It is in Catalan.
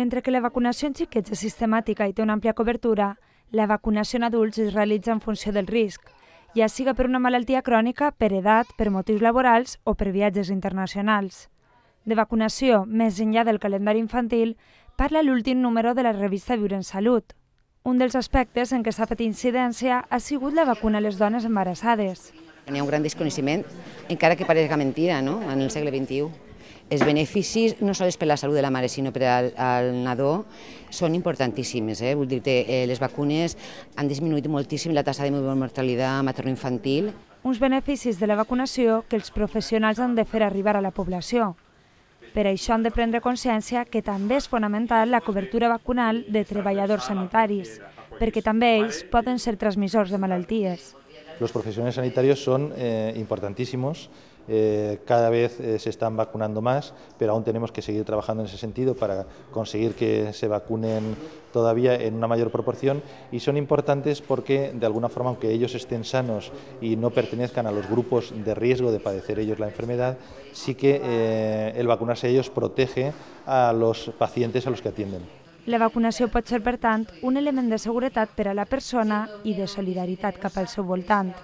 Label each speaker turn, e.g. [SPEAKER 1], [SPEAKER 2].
[SPEAKER 1] Mentre que la vacunació en xiquets és sistemàtica i té una àmplia cobertura, la vacunació en adults es realitza en funció del risc, ja siga per una malaltia crònica, per edat, per motius laborals o per viatges internacionals. De vacunació, més enllà del calendari infantil, parla l'últim número de la revista Viure en Salut. Un dels aspectes en què s'ha fet incidència ha sigut la vacuna a les dones embarassades.
[SPEAKER 2] Hi ha un gran desconeixement, encara que parezca mentida, no?, en el segle XXI els beneficis no només per la salut de la mare sinó per al, nadó són importantíssimes. Eh? Vull dir-te, eh, les vacunes han disminuït moltíssim la tassa de mortalitat materno-infantil. Uns beneficis de la vacunació
[SPEAKER 1] que els professionals han de fer arribar a la població. Per això han de prendre consciència que també és fonamental la cobertura vacunal de treballadors sanitaris, perquè també ells poden ser transmissors de malalties.
[SPEAKER 3] los profesionales sanitarios son eh, importantísimos. Eh, cada vez eh, se están vacunando más, pero aún tenemos que seguir trabajando en ese sentido para conseguir que se vacunen todavía en una mayor proporción y son importantes porque de alguna forma, aunque ellos estén sanos y no pertenezcan a los grupos de riesgo de padecer ellos la enfermedad, sí que el vacunarse ellos protege a los pacientes a los que atienden.
[SPEAKER 1] La vacunació pot ser, per tant, un element de seguretat per a la persona i de solidaritat cap al seu voltant.